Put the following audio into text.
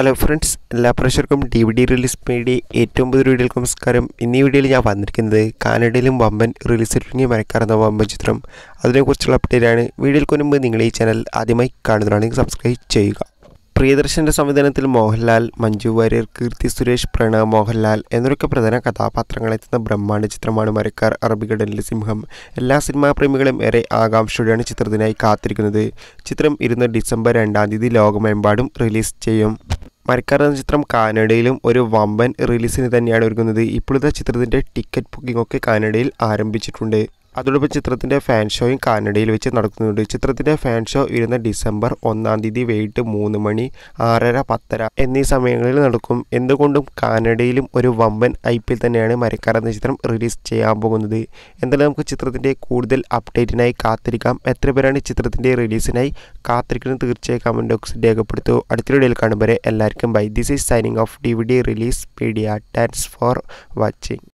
hello friends എല്ലാ പ്രേക്ഷർക്കും D V D release pedia ഏറ്റവും പുതിയ വീഡിയോയിലേക്ക് നമസ്കാരം ഇന്നീ വീഡിയോയിൽ ഞാൻ വന്നിരിക്കുന്നത് കാനഡയിലും വമ്പൻ റിലീസ് തുടങ്ങി മരക്കാറുന്ന വമ്പൻ ചിത്രം അതിനെക്കുറിച്ചുള്ള അപ്ഡേറ്റാണ് വീഡിയോയിൽ കൊല്ലുമ്പ് നിങ്ങൾ ഈ ചാനൽ ആദ്യമായി കാണുന്നതാണെങ്കിൽ സബ്സ്ക്രൈബ് ചെയ്യുക പ്രിയദർശൻ്റെ സംവിധാനത്തിൽ മോഹൻലാൽ മഞ്ജു വാര്യർ കീർത്തി സുരേഷ് പ്രണവ് മോഹൻലാൽ എന്നൊക്കെ പ്രധാന കഥാപാത്രങ്ങളെത്തുന്ന ബ്രഹ്മാണ്ഡ ചിത്രമാണ് മരക്കാർ അറബിക്കടലിലെ സിംഹം എല്ലാ സിനിമാ പ്രേമികളും ഏറെ ആകാംക്ഷയോടെയാണ് ചിത്രത്തിനായി കാത്തിരിക്കുന്നത് ചിത്രം ഇരുന്ന് ഡിസംബർ രണ്ടാം തീയതി ലോകമെമ്പാടും റിലീസ് ചെയ്യും മരക്കാർ എന്ന ചിത്രം കാനഡയിലും ഒരു വമ്പൻ റിലീസിന് തന്നെയാണ് ഒരുങ്ങുന്നത് ഇപ്പോഴത്തെ ചിത്രത്തിൻ്റെ ടിക്കറ്റ് ബുക്കിംഗ് ഒക്കെ കാനഡയിൽ ആരംഭിച്ചിട്ടുണ്ട് അതോടൊപ്പം ചിത്രത്തിൻ്റെ ഫാൻ ഷോയും കാനഡയിൽ വെച്ച് നടക്കുന്നുണ്ട് ചിത്രത്തിൻ്റെ ഫാൻ ഷോ വരുന്ന ഡിസംബർ ഒന്നാം തീയതി വൈകിട്ട് മൂന്ന് മണി ആറര പത്തര എന്നീ സമയങ്ങളിൽ നടക്കും എന്തുകൊണ്ടും കാനഡയിലും ഒരു വമ്പൻ ഐ പി എൽ തന്നെയാണ് മരക്കാർ എന്ന ചിത്രം റിലീസ് ചെയ്യാൻ പോകുന്നത് എന്തായാലും നമുക്ക് ചിത്രത്തിൻ്റെ കൂടുതൽ അപ്ഡേറ്റിനായി കാത്തിരിക്കാം എത്ര പേരാണ് ചിത്രത്തിൻ്റെ റിലീസിനായി കാത്തിരിക്കുന്നത് തീർച്ചയായും കമൻറ്റ് ബോക്സിൽ രേഖപ്പെടുത്തൂ അടുത്തൊരു കാണുമ്പോൾ എല്ലാവർക്കും bye this is signing off D V D release pedia thanks for watching